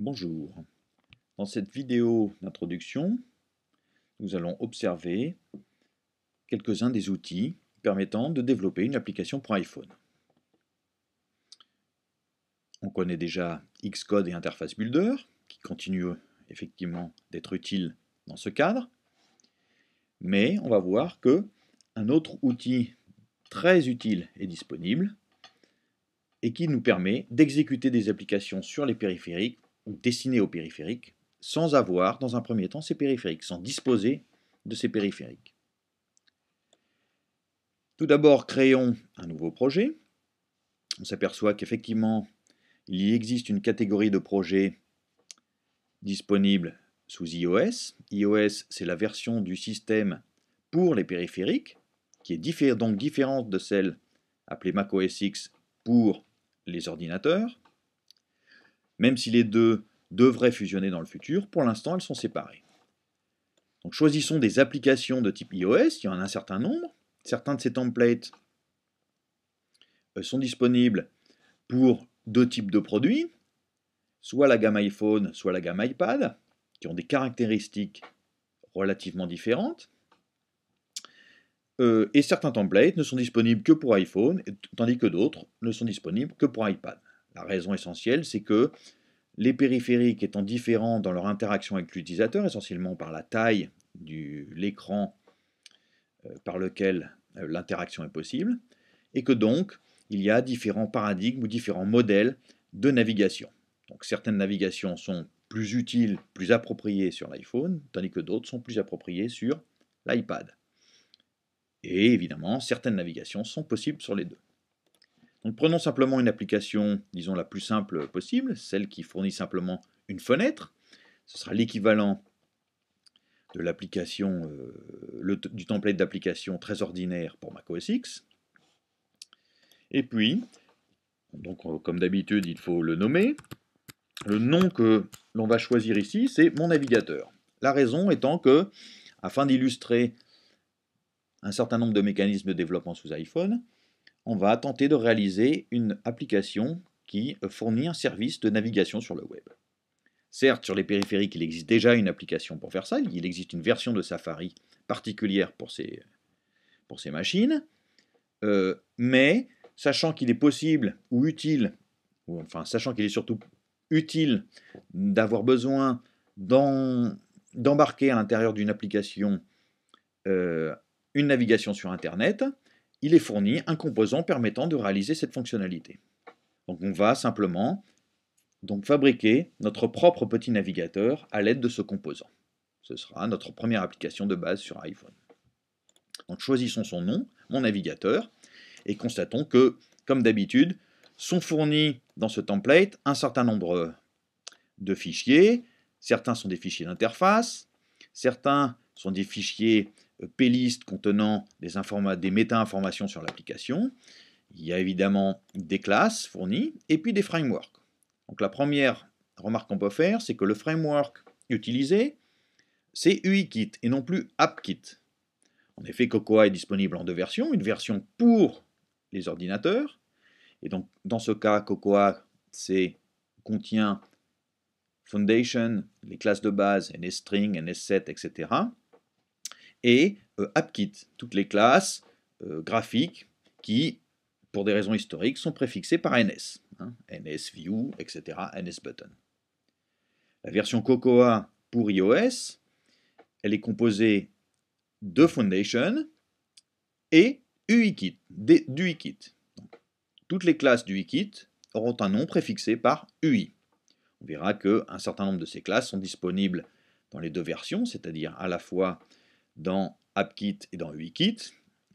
Bonjour. Dans cette vidéo d'introduction, nous allons observer quelques-uns des outils permettant de développer une application pour iPhone. On connaît déjà Xcode et Interface Builder, qui continuent effectivement d'être utiles dans ce cadre. Mais on va voir que un autre outil très utile est disponible et qui nous permet d'exécuter des applications sur les périphériques ou au aux périphériques, sans avoir, dans un premier temps, ces périphériques, sans disposer de ces périphériques. Tout d'abord, créons un nouveau projet. On s'aperçoit qu'effectivement, il y existe une catégorie de projets disponibles sous iOS. iOS, c'est la version du système pour les périphériques, qui est donc différente de celle appelée macOS X pour les ordinateurs. Même si les deux devraient fusionner dans le futur, pour l'instant elles sont séparées. Donc choisissons des applications de type iOS, il y en a un certain nombre. Certains de ces templates euh, sont disponibles pour deux types de produits, soit la gamme iPhone, soit la gamme iPad, qui ont des caractéristiques relativement différentes. Euh, et certains templates ne sont disponibles que pour iPhone, tandis que d'autres ne sont disponibles que pour iPad. La raison essentielle, c'est que les périphériques étant différents dans leur interaction avec l'utilisateur, essentiellement par la taille de l'écran euh, par lequel euh, l'interaction est possible, et que donc il y a différents paradigmes ou différents modèles de navigation. Donc certaines navigations sont plus utiles, plus appropriées sur l'iPhone, tandis que d'autres sont plus appropriées sur l'iPad. Et évidemment, certaines navigations sont possibles sur les deux prenons simplement une application, disons la plus simple possible, celle qui fournit simplement une fenêtre. Ce sera l'équivalent de l'application, euh, du template d'application très ordinaire pour macOS X. Et puis, donc euh, comme d'habitude, il faut le nommer. Le nom que l'on va choisir ici, c'est mon navigateur. La raison étant que, afin d'illustrer un certain nombre de mécanismes de développement sous iPhone, on va tenter de réaliser une application qui fournit un service de navigation sur le web. Certes, sur les périphériques, il existe déjà une application pour faire ça, il existe une version de Safari particulière pour ces, pour ces machines, euh, mais sachant qu'il est possible ou utile, ou enfin sachant qu'il est surtout utile d'avoir besoin d'embarquer à l'intérieur d'une application euh, une navigation sur Internet, il est fourni un composant permettant de réaliser cette fonctionnalité. Donc on va simplement donc, fabriquer notre propre petit navigateur à l'aide de ce composant. Ce sera notre première application de base sur iPhone. Donc choisissons son nom, mon navigateur, et constatons que, comme d'habitude, sont fournis dans ce template un certain nombre de fichiers. Certains sont des fichiers d'interface, certains sont des fichiers playlist contenant des, des méta-informations sur l'application. Il y a évidemment des classes fournies et puis des frameworks. Donc la première remarque qu'on peut faire, c'est que le framework utilisé, c'est UIKit et non plus AppKit. En effet, Cocoa est disponible en deux versions, une version pour les ordinateurs, et donc dans ce cas, Cocoa contient Foundation, les classes de base, NSString, NSSet, etc et euh, AppKit, toutes les classes euh, graphiques qui, pour des raisons historiques, sont préfixées par NS. NSView, hein, etc., NSButton. Button. La version Cocoa pour iOS, elle est composée de Foundation et UIKit, UIKit. Toutes les classes du UIKit auront un nom préfixé par UI. On verra qu'un certain nombre de ces classes sont disponibles dans les deux versions, c'est-à-dire à la fois dans AppKit et dans UIKit,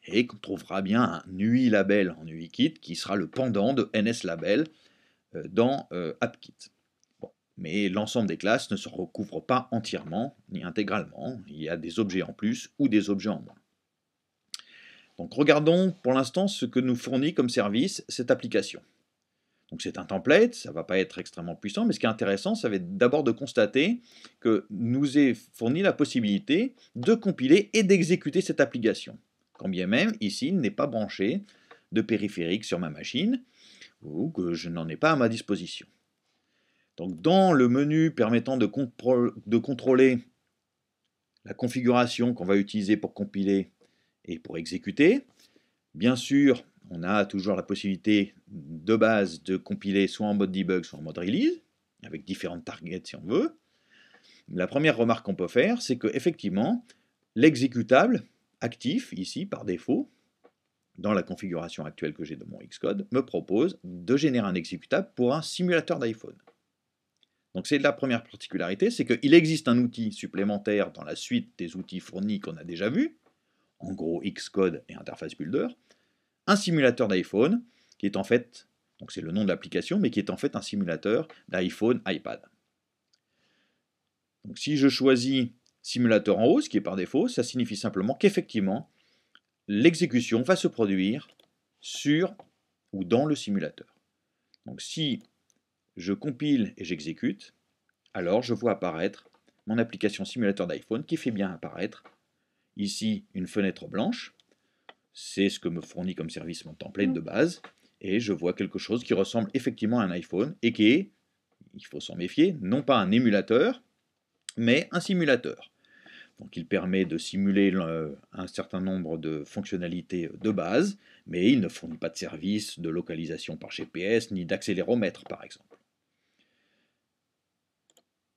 et qu'on trouvera bien un UI label en UIKit qui sera le pendant de NS label euh, dans euh, AppKit. Mais l'ensemble des classes ne se recouvre pas entièrement ni intégralement. Il y a des objets en plus ou des objets en moins. Donc regardons pour l'instant ce que nous fournit comme service cette application c'est un template, ça ne va pas être extrêmement puissant, mais ce qui est intéressant, ça va être d'abord de constater que nous est fourni la possibilité de compiler et d'exécuter cette application. Quand bien même, ici, il n'est pas branché de périphérique sur ma machine, ou que je n'en ai pas à ma disposition. Donc dans le menu permettant de contrôler la configuration qu'on va utiliser pour compiler et pour exécuter, bien sûr, on a toujours la possibilité de base de compiler soit en mode debug, soit en mode release, avec différentes targets si on veut. La première remarque qu'on peut faire, c'est que effectivement, l'exécutable actif ici par défaut, dans la configuration actuelle que j'ai de mon Xcode, me propose de générer un exécutable pour un simulateur d'iPhone. Donc c'est la première particularité, c'est qu'il existe un outil supplémentaire dans la suite des outils fournis qu'on a déjà vus, en gros Xcode et Interface Builder, un simulateur d'iPhone, qui est en fait, donc c'est le nom de l'application, mais qui est en fait un simulateur d'iPhone, iPad. Donc si je choisis simulateur en haut, ce qui est par défaut, ça signifie simplement qu'effectivement, l'exécution va se produire sur ou dans le simulateur. Donc si je compile et j'exécute, alors je vois apparaître mon application simulateur d'iPhone qui fait bien apparaître ici une fenêtre blanche c'est ce que me fournit comme service mon template mm. de base, et je vois quelque chose qui ressemble effectivement à un iPhone, et qui est, il faut s'en méfier, non pas un émulateur, mais un simulateur. Donc il permet de simuler un certain nombre de fonctionnalités de base, mais il ne fournit pas de service de localisation par GPS, ni d'accéléromètre par exemple.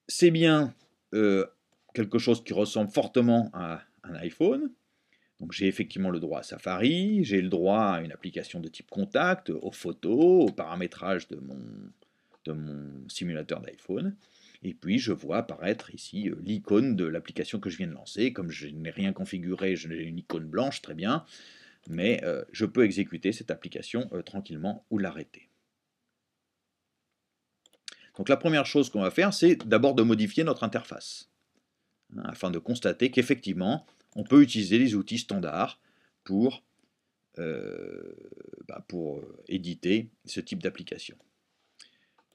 C'est bien euh, quelque chose qui ressemble fortement à un iPhone, donc j'ai effectivement le droit à Safari, j'ai le droit à une application de type contact, aux photos, au paramétrage de mon, simulateur d'iPhone. Et puis je vois apparaître ici euh, l'icône de l'application que je viens de lancer. Comme je n'ai rien configuré, j'ai une icône blanche, très bien. Mais euh, je peux exécuter cette application euh, tranquillement ou l'arrêter. Donc la première chose qu'on va faire, c'est d'abord de modifier notre interface, hein, afin de constater qu'effectivement, on peut utiliser les outils standards pour, euh, bah, pour euh, éditer ce type d'application.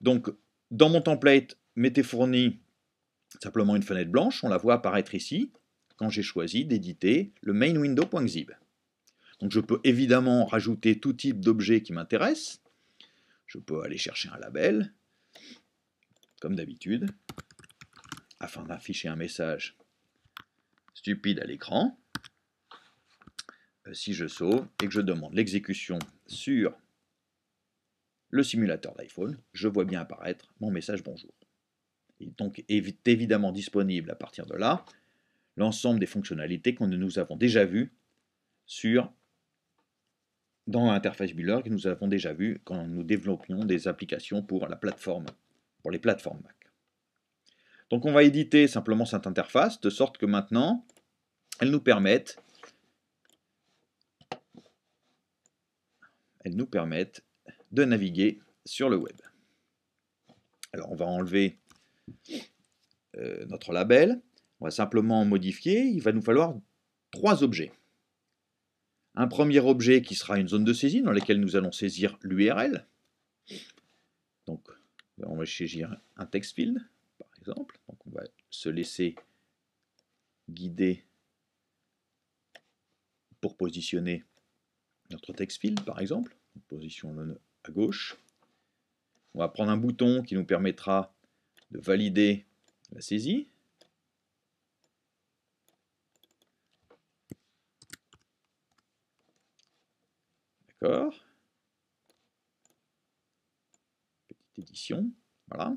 Donc, dans mon template, m'était fourni simplement une fenêtre blanche, on la voit apparaître ici, quand j'ai choisi d'éditer le mainwindow.zip. Donc je peux évidemment rajouter tout type d'objet qui m'intéresse, je peux aller chercher un label, comme d'habitude, afin d'afficher un message stupide à l'écran. Euh, si je sauve et que je demande l'exécution sur le simulateur d'iPhone, je vois bien apparaître mon message bonjour. Il est donc évidemment disponible à partir de là l'ensemble des fonctionnalités que nous avons déjà vues sur, dans l'interface Builder que nous avons déjà vues quand nous développions des applications pour, la plateforme, pour les plateformes Mac. Donc on va éditer simplement cette interface, de sorte que maintenant, elle nous permette, nous de naviguer sur le web. Alors on va enlever euh, notre label, on va simplement modifier, il va nous falloir trois objets. Un premier objet qui sera une zone de saisie dans laquelle nous allons saisir l'URL. Donc on va saisir un text field, par exemple se laisser guider pour positionner notre text field, par exemple. Position à gauche. On va prendre un bouton qui nous permettra de valider la saisie. D'accord. Petite édition. Voilà.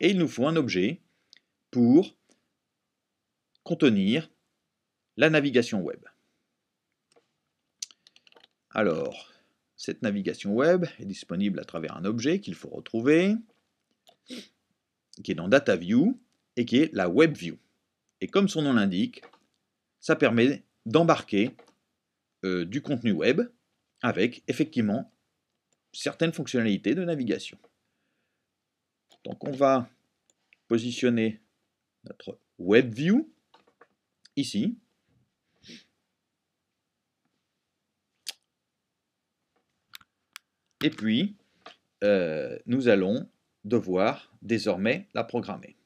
Et il nous faut un objet pour contenir la navigation web. Alors, cette navigation web est disponible à travers un objet qu'il faut retrouver, qui est dans DataView, et qui est la WebView. Et comme son nom l'indique, ça permet d'embarquer euh, du contenu web avec effectivement certaines fonctionnalités de navigation. Donc on va positionner notre view ici. Et puis, euh, nous allons devoir désormais la programmer.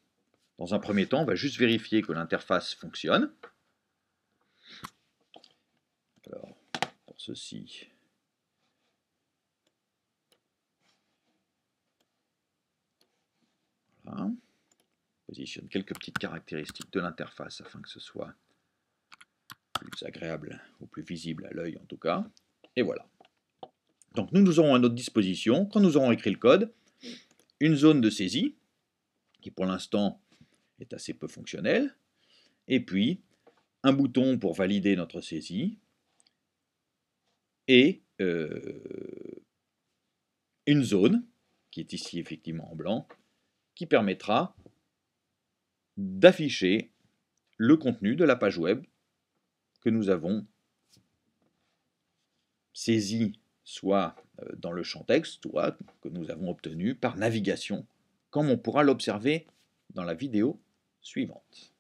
Dans un premier temps, on va juste vérifier que l'interface fonctionne. Alors, pour ceci, voilà positionne quelques petites caractéristiques de l'interface afin que ce soit plus agréable ou plus visible à l'œil en tout cas. Et voilà. Donc nous, nous aurons à notre disposition, quand nous aurons écrit le code, une zone de saisie, qui pour l'instant est assez peu fonctionnelle, et puis un bouton pour valider notre saisie, et euh, une zone, qui est ici effectivement en blanc, qui permettra d'afficher le contenu de la page web que nous avons saisi soit euh, dans le champ texte, soit que nous avons obtenu par navigation, comme on pourra l'observer dans la vidéo suivante.